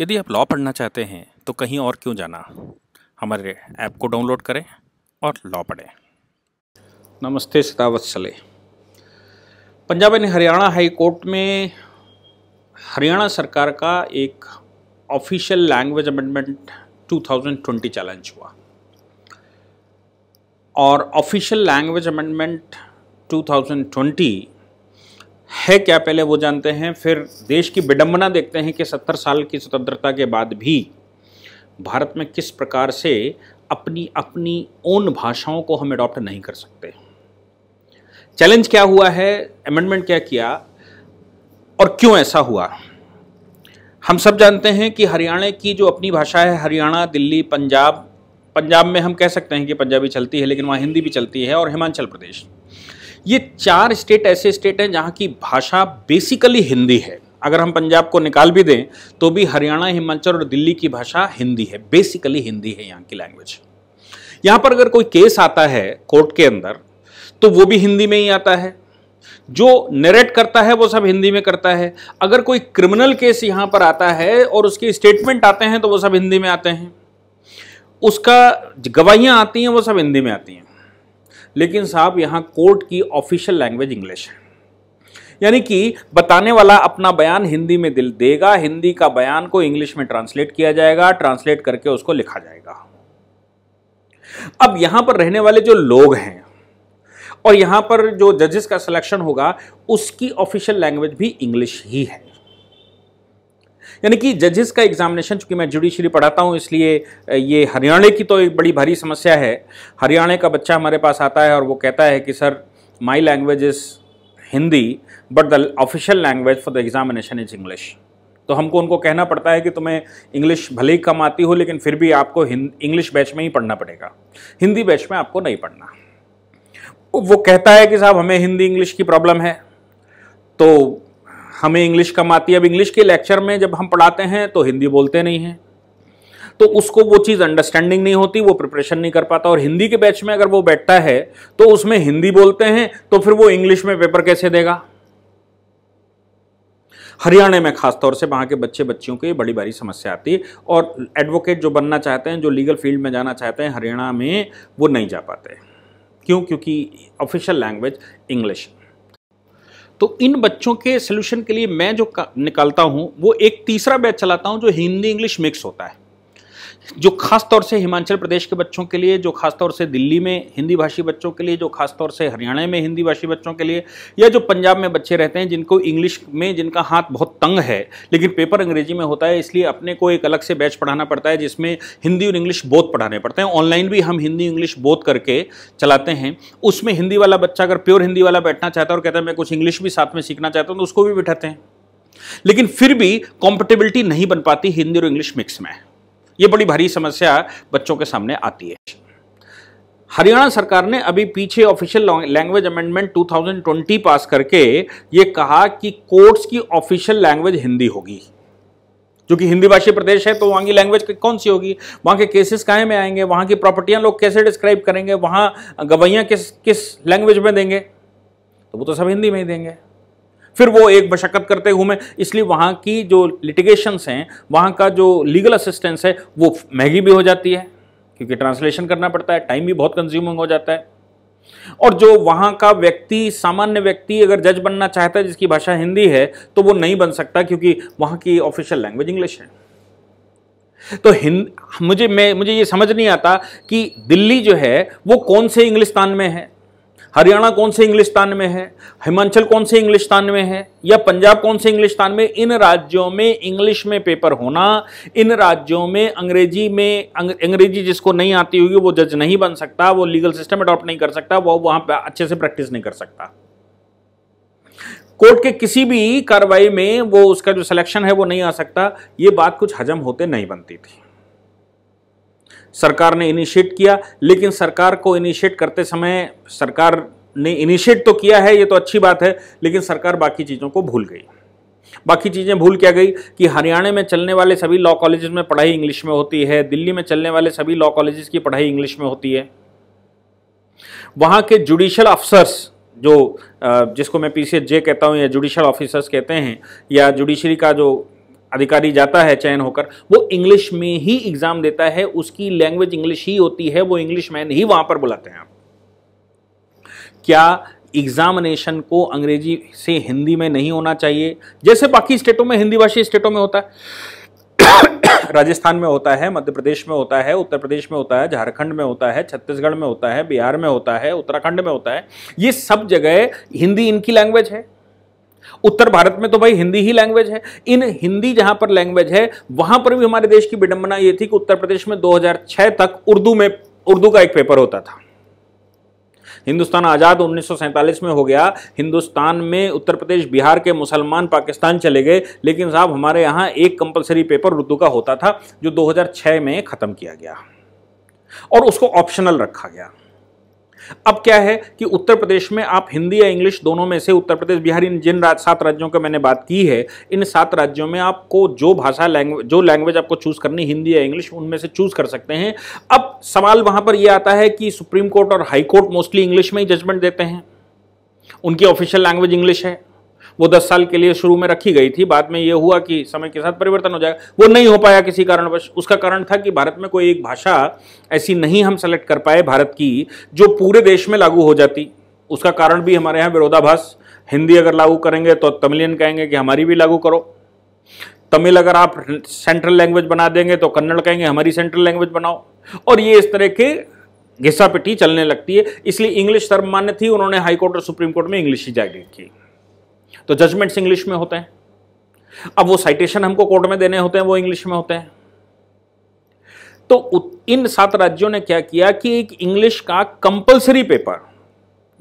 यदि आप लॉ पढ़ना चाहते हैं तो कहीं और क्यों जाना हमारे ऐप को डाउनलोड करें और लॉ पढ़ें नमस्ते सले Punjab and Haryana high court में हरियाणा सरकार का एक ऑफिशियल लैंग्वेज अमेंडमेंट 2020 चैलेंज हुआ और ऑफिशियल लैंग्वेज अमेंडमेंट 2020 है क्या पहले वो जानते हैं फिर देश की विडंबना देखते हैं कि सत्तर साल की स्वतंत्रता के बाद भी भारत में किस प्रकार से अपनी अपनी ओन भाषाओं को हम अडॉप्ट नहीं कर सकते चैलेंज क्या हुआ है अमेंडमेंट क्या किया और क्यों ऐसा हुआ हम सब जानते हैं कि हरियाणा की जो अपनी भाषा है हरियाणा दिल्ली पंजाब पंजाब में हम कह सकते हैं कि पंजाबी चलती है लेकिन वहाँ हिंदी भी चलती है और हिमाचल प्रदेश ये चार स्टेट ऐसे स्टेट हैं जहाँ की भाषा बेसिकली हिंदी है अगर हम पंजाब को निकाल भी दें तो भी हरियाणा हिमाचल और दिल्ली की भाषा हिंदी है बेसिकली हिंदी है यहाँ की लैंग्वेज यहाँ पर अगर कोई केस आता है कोर्ट के अंदर तो वो भी हिंदी में ही आता है जो नरेट करता है वो सब हिंदी में करता है अगर कोई क्रिमिनल केस यहाँ पर आता है और उसके स्टेटमेंट आते हैं तो वो सब हिंदी में आते हैं उसका गवाहियाँ आती हैं वो सब हिंदी में आती हैं लेकिन साहब यहाँ कोर्ट की ऑफिशियल लैंग्वेज इंग्लिश है यानी कि बताने वाला अपना बयान हिंदी में दिल देगा हिंदी का बयान को इंग्लिश में ट्रांसलेट किया जाएगा ट्रांसलेट करके उसको लिखा जाएगा अब यहां पर रहने वाले जो लोग हैं और यहां पर जो जजेस का सिलेक्शन होगा उसकी ऑफिशियल लैंग्वेज भी इंग्लिश ही है यानी कि जजेस का एग्जामिनेशन चूंकि मैं जुडिशरी पढ़ाता हूँ इसलिए ये हरियाणा की तो एक बड़ी भारी समस्या है हरियाणा का बच्चा हमारे पास आता है और वो कहता है कि sir my language is Hindi but the official language for the examination is English तो हमको उनको कहना पड़ता है कि तुम्हें इंग्लिश भले ही कम आती हो लेकिन फिर भी आपको इंग्लिश बैच में ही पढ़ना पड़ेगा हिंदी बैच में आपको नहीं पढ़ना वो कहता है कि साहब हमें हिंदी इंग्लिश की प्रॉब्लम है तो हमें इंग्लिश कम आती है अब इंग्लिश के लेक्चर में जब हम पढ़ाते हैं तो हिंदी बोलते नहीं हैं तो उसको वो चीज़ अंडरस्टैंडिंग नहीं होती वो प्रिपरेशन नहीं कर पाता और हिंदी के बैच में अगर वो बैठता है तो उसमें हिंदी बोलते हैं तो फिर वो इंग्लिश में पेपर कैसे देगा हरियाणा में खासतौर से वहाँ के बच्चे बच्चियों की बड़ी बारी समस्या आती है और एडवोकेट जो बनना चाहते हैं जो लीगल फील्ड में जाना चाहते हैं हरियाणा में वो नहीं जा पाते क्यों क्योंकि ऑफिशियल लैंग्वेज इंग्लिश तो इन बच्चों के सोल्यूशन के लिए मैं जो निकालता हूँ वो एक तीसरा बैच चलाता हूँ जो हिंदी इंग्लिश मिक्स होता है जो खासतौर से हिमाचल प्रदेश के बच्चों के लिए जो तौर से दिल्ली में हिंदी भाषी बच्चों के लिए जो खासतौर से हरियाणा में हिंदी भाषी बच्चों के लिए या जो पंजाब में बच्चे रहते हैं जिनको इंग्लिश में जिनका हाथ बहुत तंग है लेकिन पेपर अंग्रेजी में होता है इसलिए अपने को एक अलग से बैच पढ़ाना पड़ता है जिसमें हिंदी और इंग्लिश बोध पढ़ाने पड़ते हैं ऑनलाइन भी हम हिंदी इंग्लिश बोध करके चलाते हैं उसमें हिंदी वाला बच्चा अगर प्योर हिंदी वाला बैठना चाहता है और कहता है मैं कुछ इंग्लिश भी साथ में सीखना चाहता हूँ तो उसको भी बैठाते हैं लेकिन फिर भी कॉम्पिटेबिलिटी नहीं बन पाती हिंदी और इंग्लिश मिक्स में ये बड़ी भारी समस्या बच्चों के सामने आती है हरियाणा सरकार ने अभी पीछे ऑफिशियल लैंग्वेज अमेंडमेंट 2020 पास करके ये कहा कि कोर्ट्स की ऑफिशियल लैंग्वेज हिंदी होगी क्योंकि हिंदी भाषी प्रदेश है तो वहाँ की लैंग्वेज कौन सी होगी वहाँ के केसेस कहाँ में आएंगे वहाँ की प्रॉपर्टियाँ लोग कैसे डिस्क्राइब करेंगे वहाँ गवैयाँ किस किस लैंग्वेज में देंगे तो वो तो सब हिंदी में ही देंगे फिर वो एक मशक्कत करते हुए इसलिए वहाँ की जो लिटिगेशंस हैं वहाँ का जो लीगल असिस्टेंस है वो महंगी भी हो जाती है क्योंकि ट्रांसलेशन करना पड़ता है टाइम भी बहुत कंज्यूमिंग हो जाता है और जो वहाँ का व्यक्ति सामान्य व्यक्ति अगर जज बनना चाहता है जिसकी भाषा हिंदी है तो वो नहीं बन सकता क्योंकि वहाँ की ऑफिशियल लैंग्वेज इंग्लिश है तो हिंद मुझे मैं मुझे ये समझ नहीं आता कि दिल्ली जो है वो कौन से इंग्लिस्तान में है हरियाणा कौन से इंग्लिश में है हिमाचल कौन से इंग्लिश में है या पंजाब कौन से इंग्लिश में इन राज्यों में इंग्लिश में पेपर होना इन राज्यों में अंग्रेजी में अंग्रेजी जिसको नहीं आती होगी वो जज नहीं बन सकता वो लीगल सिस्टम अडॉप्ट नहीं कर सकता वो वहाँ पर अच्छे से प्रैक्टिस नहीं कर सकता कोर्ट के किसी भी कार्रवाई में वो उसका जो सिलेक्शन है वो नहीं आ सकता ये बात कुछ हजम होते नहीं बनती थी सरकार ने इनिशिएट किया लेकिन सरकार को इनिशिएट करते समय सरकार ने इनिशिएट तो किया है ये तो अच्छी बात है लेकिन सरकार बाकी चीज़ों को भूल गई बाकी चीज़ें भूल क्या गई कि हरियाणा में चलने वाले सभी लॉ कॉलेज में पढ़ाई इंग्लिश में होती है दिल्ली में चलने वाले सभी लॉ कॉलेजेस की पढ़ाई इंग्लिश में होती है वहाँ के जुडिशल अफसर्स जो जिसको मैं पी जे कहता हूँ या जुडिशल ऑफिसर्स कहते हैं या जुडिशरी का जो अधिकारी जाता है चयन होकर वो इंग्लिश में ही एग्जाम देता है उसकी लैंग्वेज इंग्लिश ही होती है वो इंग्लिश मैन ही वहां पर बुलाते हैं आप क्या एग्जामिनेशन को अंग्रेजी से हिंदी में नहीं होना चाहिए जैसे बाकी स्टेटों में हिंदी भाषी स्टेटों में होता है राजस्थान में होता है मध्य प्रदेश में होता है उत्तर प्रदेश में होता है झारखंड में होता है छत्तीसगढ़ में होता है बिहार में होता है उत्तराखंड में होता है ये सब जगह हिंदी इनकी लैंग्वेज है उत्तर भारत में तो भाई हिंदी ही लैंग्वेज है इन हिंदी जहां पर लैंग्वेज है वहां पर भी हमारे देश की विडंबना यह थी कि उत्तर प्रदेश में 2006 तक उर्दू में उर्दू का एक पेपर होता था हिंदुस्तान आज़ाद उन्नीस में हो गया हिंदुस्तान में उत्तर प्रदेश बिहार के मुसलमान पाकिस्तान चले गए लेकिन साहब हमारे यहां एक कंपलसरी पेपर उर्दू का होता था जो 2006 में ख़त्म किया गया और उसको ऑप्शनल रखा गया अब क्या है कि उत्तर प्रदेश में आप हिंदी या इंग्लिश दोनों में से उत्तर प्रदेश बिहार इन जिन राज, सात राज्यों का मैंने बात की है इन सात राज्यों में आपको जो भाषा लैंग्वेज जो लैंग्वेज आपको चूज करनी हिंदी या इंग्लिश उनमें से चूज कर सकते हैं अब सवाल वहां पर यह आता है कि सुप्रीम कोर्ट और हाईकोर्ट मोस्टली इंग्लिश में ही जजमेंट देते हैं उनकी ऑफिशियल लैंग्वेज इंग्लिश है वो दस साल के लिए शुरू में रखी गई थी बाद में ये हुआ कि समय के साथ परिवर्तन हो जाएगा वो नहीं हो पाया किसी कारणवश उसका कारण था कि भारत में कोई एक भाषा ऐसी नहीं हम सेलेक्ट कर पाए भारत की जो पूरे देश में लागू हो जाती उसका कारण भी हमारे यहाँ विरोधाभास हिंदी अगर लागू करेंगे तो तमिलियन कहेंगे कि हमारी भी लागू करो तमिल अगर आप सेंट्रल लैंग्वेज बना देंगे तो कन्नड़ कहेंगे हमारी सेंट्रल लैंग्वेज बनाओ और ये इस तरह के घिसा पिटी चलने लगती है इसलिए इंग्लिश सर्वमान्य थी उन्होंने हाईकोर्ट और सुप्रीम कोर्ट में इंग्लिश ही जागृत की तो जजमेंट्स इंग्लिश में होते हैं अब वो साइटेशन हमको कोर्ट में देने होते हैं वो इंग्लिश में होते हैं तो इन सात राज्यों ने क्या किया कि एक इंग्लिश का कंपलसरी पेपर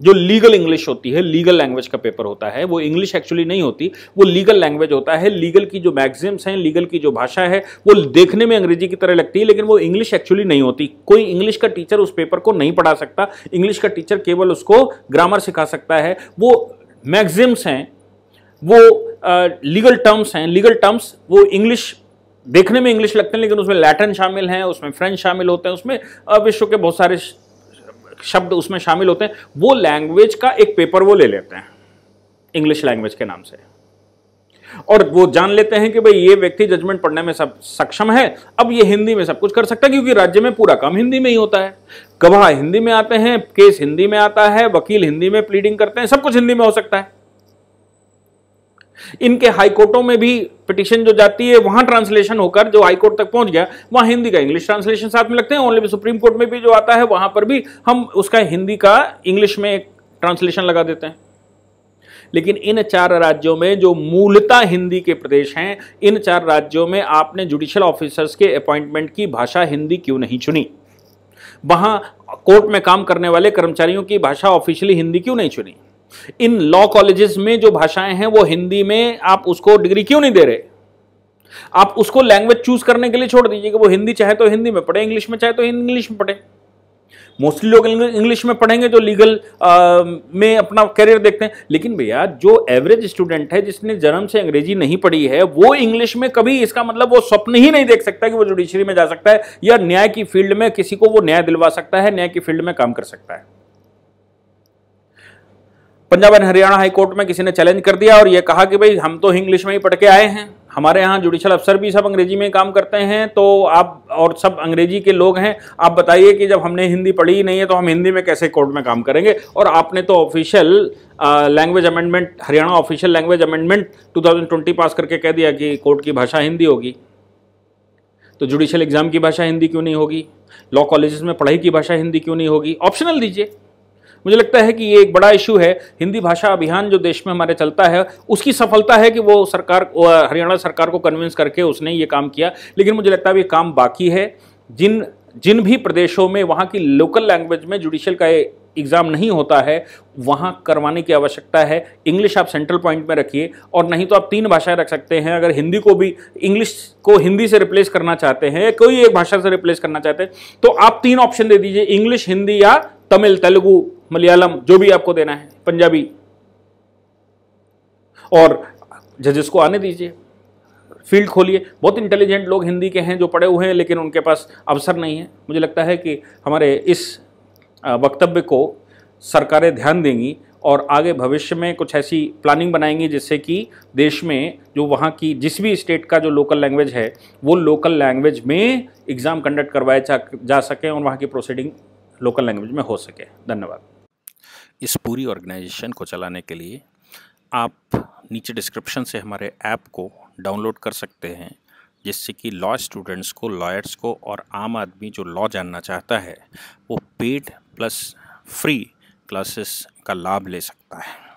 जो लीगल इंग्लिश होती है लीगल लैंग्वेज का पेपर होता है वो इंग्लिश एक्चुअली नहीं होती वो लीगल लैंग्वेज होता है लीगल की जो मैगजीम्स हैं लीगल की जो भाषा है वो देखने में अंग्रेजी की तरह लगती है लेकिन वो इंग्लिश एक्चुअली नहीं होती कोई इंग्लिश का टीचर उस पेपर को नहीं पढ़ा सकता इंग्लिश का टीचर केवल उसको ग्रामर सिखा सकता है वो मैगजीम्स हैं वो लीगल uh, टर्म्स हैं लीगल टर्म्स वो इंग्लिश देखने में इंग्लिश लगते हैं लेकिन उसमें लैटिन शामिल हैं उसमें फ्रेंच शामिल होते हैं उसमें uh, विश्व के बहुत सारे शब्द उसमें शामिल होते हैं वो लैंग्वेज का एक पेपर वो ले लेते हैं इंग्लिश लैंग्वेज के नाम से और वो जान लेते हैं कि भाई ये व्यक्ति जजमेंट पढ़ने में सब सक्षम है अब ये हिंदी में सब कुछ कर सकता है क्योंकि राज्य में पूरा काम हिंदी में ही होता है गवाह हिंदी में आते हैं केस हिंदी में आता है वकील हिंदी में प्लीडिंग करते हैं सब कुछ हिंदी में हो सकता है इनके हाईकोर्टों में भी पिटिशन जो जाती है वहां ट्रांसलेशन होकर जो हाईकोर्ट तक पहुंच गया वहां हिंदी का इंग्लिश ट्रांसलेशन साथ में लगते हैं ओनली सुप्रीम कोर्ट में भी जो आता है वहां पर भी हम उसका हिंदी का इंग्लिश में एक ट्रांसलेशन लगा देते हैं लेकिन इन चार राज्यों में जो मूलता हिंदी के प्रदेश हैं इन चार राज्यों में आपने जुडिशियल ऑफिसर्स के अपॉइंटमेंट की भाषा हिंदी क्यों नहीं चुनी वहां कोर्ट में काम करने वाले कर्मचारियों की भाषा ऑफिशियली हिंदी क्यों नहीं चुनी इन लॉ कॉलेजेस में जो भाषाएं हैं वो हिंदी में आप उसको डिग्री क्यों नहीं दे रहे आप उसको लैंग्वेज चूज करने के लिए छोड़ दीजिए कि वो हिंदी चाहे तो हिंदी में पढ़े इंग्लिश में चाहे तो इंग्लिश में पढ़े मोस्टली लोग इंग्लिश में पढ़ेंगे जो लीगल में अपना करियर देखते हैं लेकिन भैया जो एवरेज स्टूडेंट है जिसने जन्म से अंग्रेजी नहीं पढ़ी है वो इंग्लिश में कभी इसका मतलब वो स्वप्न ही नहीं देख सकता कि वो जुडिशरी में जा सकता है या न्याय की फील्ड में किसी को वो न्याय दिलवा सकता है न्याय की फील्ड में काम कर सकता है Punjab and Haryana high court में किसी ने चैलेंज कर दिया और ये कहा कि भाई हम तो इंग्लिश में ही पढ़ के आए हैं हमारे यहाँ जुडिशल अफसर भी सब अंग्रेजी में काम करते हैं तो आप और सब अंग्रेजी के लोग हैं आप बताइए कि जब हमने हिंदी पढ़ी ही नहीं है तो हम हिंदी में कैसे कोर्ट में काम करेंगे और आपने तो official language amendment Haryana official language amendment 2020 pass करके कह दिया कि कोर्ट की भाषा हिंदी होगी तो जुडिशल एग्ज़ाम की भाषा हिंदी क्यों नहीं होगी लॉ कॉलेज में पढ़ाई की भाषा हिंदी क्यों नहीं होगी ऑप्शनल दीजिए मुझे लगता है कि ये एक बड़ा इशू है हिंदी भाषा अभियान जो देश में हमारे चलता है उसकी सफलता है कि वो सरकार हरियाणा सरकार को कन्विंस करके उसने ये काम किया लेकिन मुझे लगता है ये काम बाकी है जिन जिन भी प्रदेशों में वहाँ की लोकल लैंग्वेज में जुडिशल का एग्ज़ाम नहीं होता है वहाँ करवाने की आवश्यकता है इंग्लिश आप सेंट्रल पॉइंट में रखिए और नहीं तो आप तीन भाषाएं रख सकते हैं अगर हिंदी को भी इंग्लिश को हिंदी से रिप्लेस करना चाहते हैं कोई एक भाषा से रिप्लेस करना चाहते हैं तो आप तीन ऑप्शन दे दीजिए इंग्लिश हिंदी या तमिल तेलुगू मलयालम जो भी आपको देना है पंजाबी और जजेस को आने दीजिए फील्ड खोलिए बहुत इंटेलिजेंट लोग हिंदी के हैं जो पढ़े हुए हैं लेकिन उनके पास अवसर नहीं है मुझे लगता है कि हमारे इस वक्तव्य को सरकारें ध्यान देंगी और आगे भविष्य में कुछ ऐसी प्लानिंग बनाएंगी जिससे कि देश में जो वहाँ की जिस भी स्टेट का जो लोकल लैंग्वेज है वो लोकल लैंग्वेज में एग्ज़ाम कंडक्ट करवाए जा सकें और वहाँ की प्रोसीडिंग लोकल लैंग्वेज में हो सके धन्यवाद इस पूरी ऑर्गेनाइजेशन को चलाने के लिए आप नीचे डिस्क्रिप्शन से हमारे ऐप को डाउनलोड कर सकते हैं जिससे कि लॉ स्टूडेंट्स को लॉयर्स को और आम आदमी जो लॉ जानना चाहता है वो पेड प्लस फ्री क्लासेस का लाभ ले सकता है